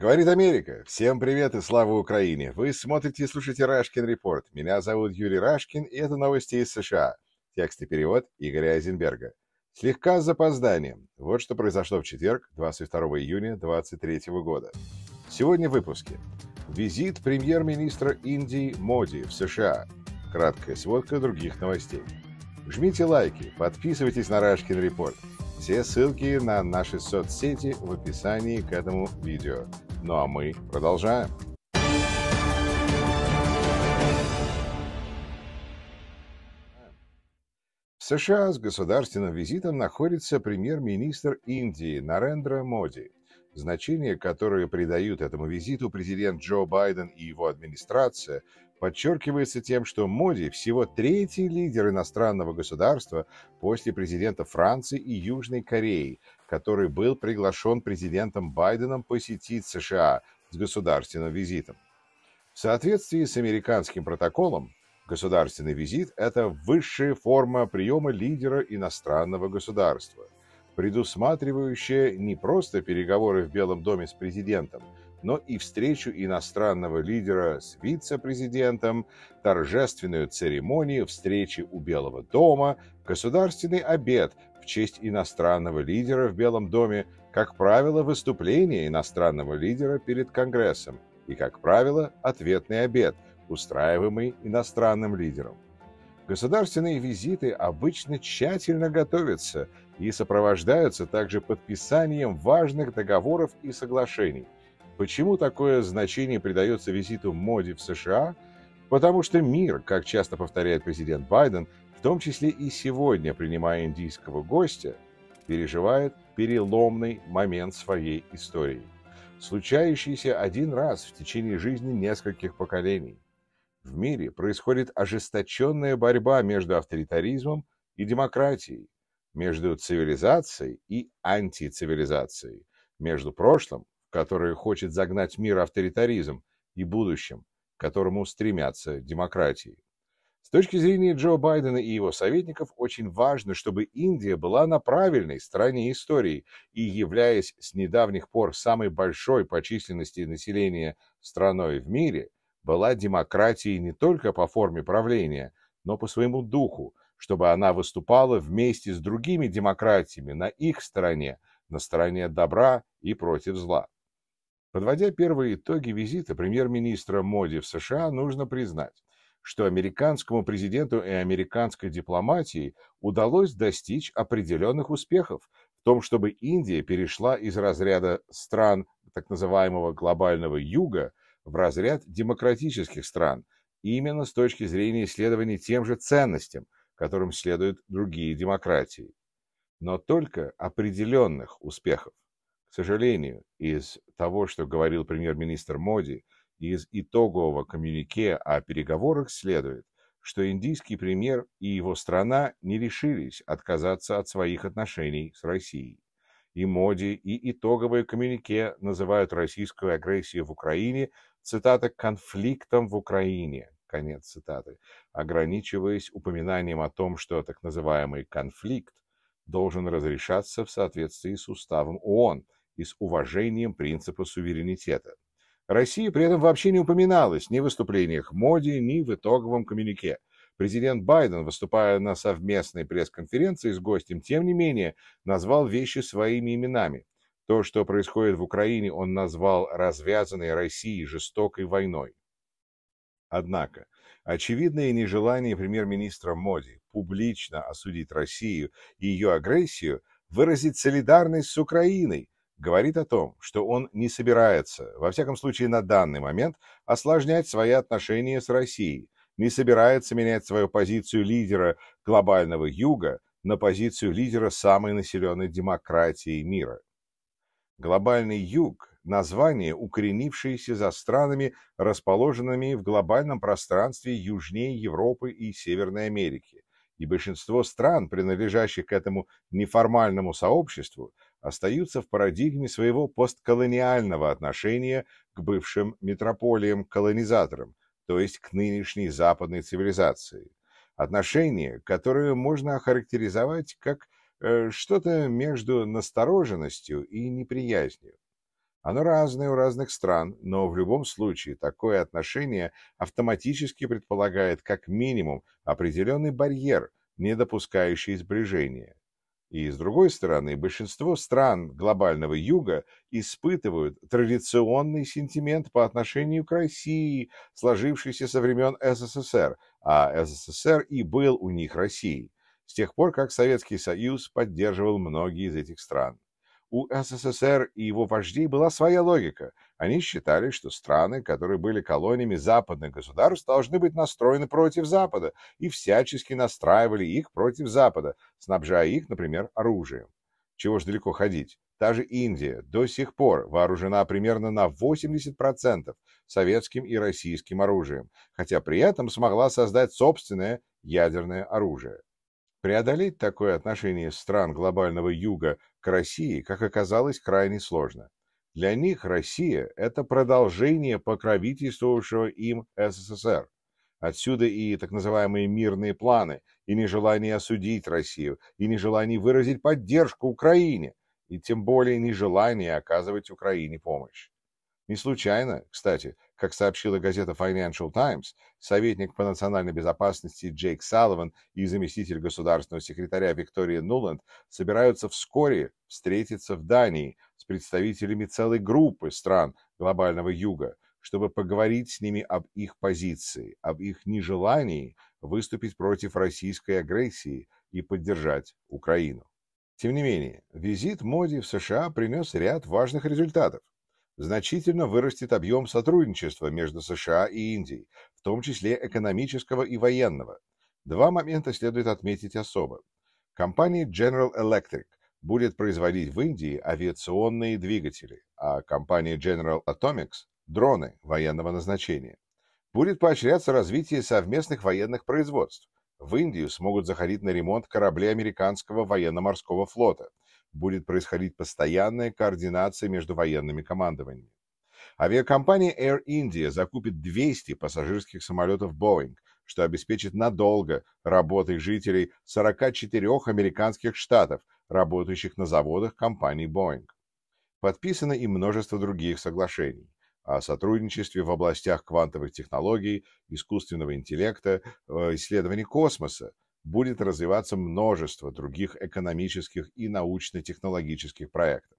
Говорит Америка! Всем привет и слава Украине! Вы смотрите и слушаете Рашкин Репорт. Меня зовут Юрий Рашкин, и это новости из США. Текст и перевод Игоря Айзенберга. Слегка с запозданием. Вот что произошло в четверг, 22 июня 2023 года. Сегодня в выпуске. Визит премьер-министра Индии Моди в США. Краткая сводка других новостей. Жмите лайки, подписывайтесь на Рашкин Репорт. Все ссылки на наши соцсети в описании к этому видео. Ну а мы продолжаем. В США с государственным визитом находится премьер-министр Индии Нарендра Моди. Значение, которое придают этому визиту президент Джо Байден и его администрация, подчеркивается тем, что Моди всего третий лидер иностранного государства после президента Франции и Южной Кореи, который был приглашен президентом Байденом посетить США с государственным визитом. В соответствии с американским протоколом, государственный визит – это высшая форма приема лидера иностранного государства, предусматривающая не просто переговоры в Белом доме с президентом, но и встречу иностранного лидера с вице-президентом, торжественную церемонию встречи у Белого дома, государственный обед, в честь иностранного лидера в Белом доме, как правило, выступление иностранного лидера перед Конгрессом и, как правило, ответный обед, устраиваемый иностранным лидером. Государственные визиты обычно тщательно готовятся и сопровождаются также подписанием важных договоров и соглашений. Почему такое значение придается визиту моде в США? Потому что мир, как часто повторяет президент Байден, в том числе и сегодня, принимая индийского гостя, переживает переломный момент своей истории, случающийся один раз в течение жизни нескольких поколений. В мире происходит ожесточенная борьба между авторитаризмом и демократией, между цивилизацией и антицивилизацией, между прошлым, в которое хочет загнать мир авторитаризм, и будущим, к которому стремятся демократии. С точки зрения Джо Байдена и его советников, очень важно, чтобы Индия была на правильной стороне истории и, являясь с недавних пор самой большой по численности населения страной в мире, была демократией не только по форме правления, но по своему духу, чтобы она выступала вместе с другими демократиями на их стороне, на стороне добра и против зла. Подводя первые итоги визита премьер-министра Моди в США, нужно признать, что американскому президенту и американской дипломатии удалось достичь определенных успехов в том, чтобы Индия перешла из разряда стран так называемого глобального юга в разряд демократических стран, именно с точки зрения исследования тем же ценностям, которым следуют другие демократии. Но только определенных успехов. К сожалению, из того, что говорил премьер-министр Моди – из итогового коммюнике о переговорах следует, что индийский премьер и его страна не решились отказаться от своих отношений с Россией. И Моди, и итоговые коммюнике называют российскую агрессию в Украине, цитата, «конфликтом в Украине», конец цитаты, ограничиваясь упоминанием о том, что так называемый конфликт должен разрешаться в соответствии с уставом ООН и с уважением принципа суверенитета. Россия при этом вообще не упоминалась ни в выступлениях Моди, ни в итоговом коммюнике. Президент Байден, выступая на совместной пресс-конференции с гостем, тем не менее, назвал вещи своими именами. То, что происходит в Украине, он назвал развязанной Россией жестокой войной. Однако, очевидное нежелание премьер-министра Моди публично осудить Россию и ее агрессию выразить солидарность с Украиной – говорит о том, что он не собирается, во всяком случае на данный момент, осложнять свои отношения с Россией, не собирается менять свою позицию лидера глобального юга на позицию лидера самой населенной демократии мира. Глобальный юг – название, укоренившееся за странами, расположенными в глобальном пространстве южнее Европы и Северной Америки, и большинство стран, принадлежащих к этому неформальному сообществу – остаются в парадигме своего постколониального отношения к бывшим метрополиям-колонизаторам, то есть к нынешней западной цивилизации. Отношение, которое можно охарактеризовать как э, что-то между настороженностью и неприязнью. Оно разное у разных стран, но в любом случае такое отношение автоматически предполагает как минимум определенный барьер, не допускающий сближения. И, с другой стороны, большинство стран глобального юга испытывают традиционный сентимент по отношению к России, сложившийся со времен СССР, а СССР и был у них Россией, с тех пор, как Советский Союз поддерживал многие из этих стран. У СССР и его вождей была своя логика, они считали, что страны, которые были колониями западных государств, должны быть настроены против Запада и всячески настраивали их против Запада, снабжая их, например, оружием. Чего ж далеко ходить? Та же Индия до сих пор вооружена примерно на 80% советским и российским оружием, хотя при этом смогла создать собственное ядерное оружие. Преодолеть такое отношение стран глобального юга к России, как оказалось, крайне сложно. Для них Россия – это продолжение покровительствующего им СССР. Отсюда и так называемые мирные планы, и нежелание осудить Россию, и нежелание выразить поддержку Украине, и тем более нежелание оказывать Украине помощь. Не случайно, кстати, как сообщила газета Financial Times, советник по национальной безопасности Джейк Салливан и заместитель государственного секретаря Виктория Нуланд собираются вскоре встретиться в Дании – представителями целой группы стран глобального юга, чтобы поговорить с ними об их позиции, об их нежелании выступить против российской агрессии и поддержать Украину. Тем не менее, визит Моди в США принес ряд важных результатов. Значительно вырастет объем сотрудничества между США и Индией, в том числе экономического и военного. Два момента следует отметить особо. Компания General Electric будет производить в Индии авиационные двигатели, а компания General Atomics – дроны военного назначения. Будет поощряться развитие совместных военных производств. В Индию смогут заходить на ремонт корабли американского военно-морского флота. Будет происходить постоянная координация между военными командованиями. Авиакомпания Air India закупит 200 пассажирских самолетов Boeing, что обеспечит надолго работы жителей 44 американских штатов, работающих на заводах компании Boeing. Подписано и множество других соглашений о сотрудничестве в областях квантовых технологий, искусственного интеллекта, э, исследований космоса, будет развиваться множество других экономических и научно-технологических проектов.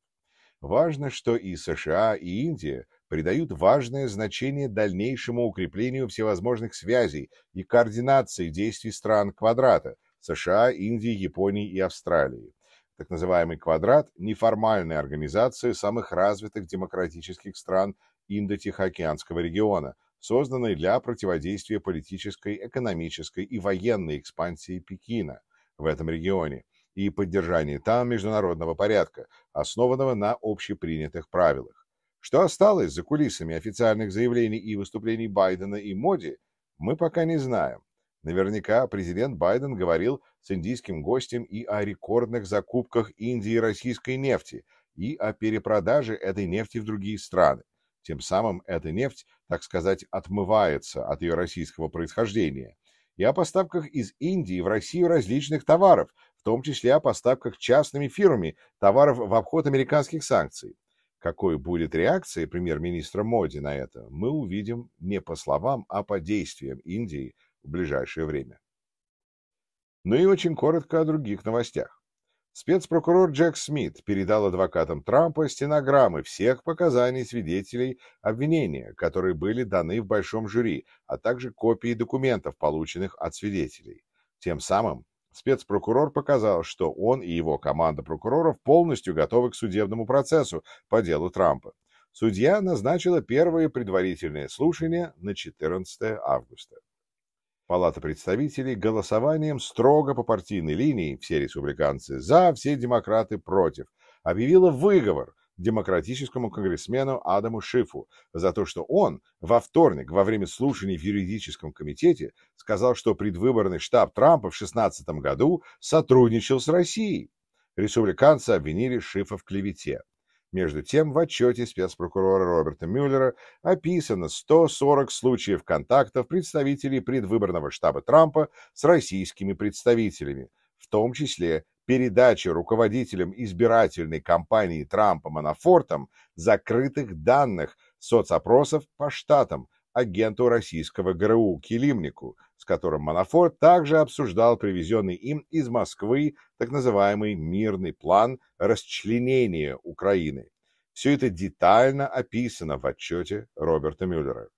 Важно, что и США, и Индия придают важное значение дальнейшему укреплению всевозможных связей и координации действий стран квадрата США, Индии, Японии и Австралии так называемый «Квадрат» – неформальной организации самых развитых демократических стран Индо-Тихоокеанского региона, созданной для противодействия политической, экономической и военной экспансии Пекина в этом регионе и поддержания там международного порядка, основанного на общепринятых правилах. Что осталось за кулисами официальных заявлений и выступлений Байдена и Моди, мы пока не знаем. Наверняка президент Байден говорил с индийским гостем и о рекордных закупках Индии российской нефти, и о перепродаже этой нефти в другие страны. Тем самым эта нефть, так сказать, отмывается от ее российского происхождения. И о поставках из Индии в Россию различных товаров, в том числе о поставках частными фирмами товаров в обход американских санкций. Какой будет реакция премьер-министра Моди на это, мы увидим не по словам, а по действиям Индии – в ближайшее время. Но ну и очень коротко о других новостях. Спецпрокурор Джек Смит передал адвокатам Трампа стенограммы всех показаний свидетелей обвинения, которые были даны в большом жюри, а также копии документов, полученных от свидетелей. Тем самым спецпрокурор показал, что он и его команда прокуроров полностью готовы к судебному процессу по делу Трампа. Судья назначила первое предварительное слушание на 14 августа. Палата представителей голосованием строго по партийной линии все республиканцы за, все демократы против, объявила выговор демократическому конгрессмену Адаму Шифу за то, что он во вторник во время слушаний в юридическом комитете сказал, что предвыборный штаб Трампа в 2016 году сотрудничал с Россией. Республиканцы обвинили Шифа в клевете. Между тем, в отчете спецпрокурора Роберта Мюллера описано 140 случаев контактов представителей предвыборного штаба Трампа с российскими представителями, в том числе передача руководителям избирательной кампании Трампа Манафортом закрытых данных соцопросов по штатам, агенту российского ГРУ Килимнику, с которым Манафорт также обсуждал привезенный им из Москвы так называемый мирный план расчленения Украины. Все это детально описано в отчете Роберта Мюллера.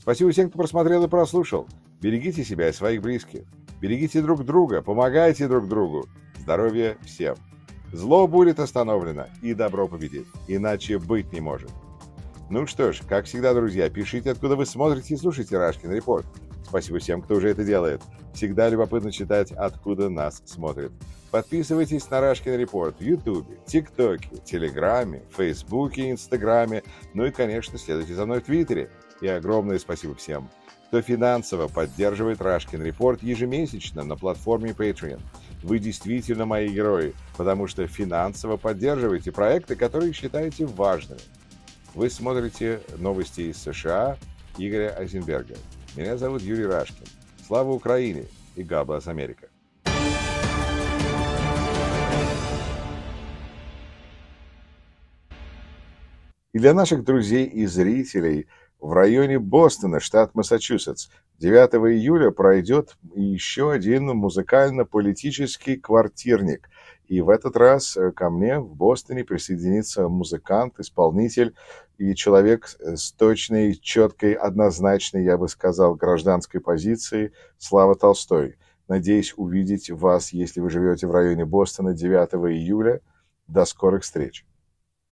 Спасибо всем, кто просмотрел и прослушал. Берегите себя и своих близких. Берегите друг друга, помогайте друг другу. Здоровья всем! Зло будет остановлено, и добро победит. Иначе быть не может. Ну что ж, как всегда, друзья, пишите, откуда вы смотрите и слушаете Рашкин Репорт. Спасибо всем, кто уже это делает. Всегда любопытно читать, откуда нас смотрят. Подписывайтесь на Рашкин Репорт в Ютубе, ТикТоке, Телеграме, Фейсбуке, Инстаграме. Ну и, конечно, следуйте за мной в Твиттере. И огромное спасибо всем, кто финансово поддерживает Рашкин Репорт ежемесячно на платформе Patreon. Вы действительно мои герои, потому что финансово поддерживаете проекты, которые считаете важными – вы смотрите новости из США Игоря Айзенберга. Меня зовут Юрий Рашкин. Слава Украине и Габас Америка! И для наших друзей и зрителей в районе Бостона, штат Массачусетс, 9 июля пройдет еще один музыкально-политический квартирник – и в этот раз э, ко мне в Бостоне присоединится музыкант, исполнитель и человек э, с точной, четкой, однозначной, я бы сказал, гражданской позицией Слава Толстой. Надеюсь увидеть вас, если вы живете в районе Бостона 9 июля. До скорых встреч!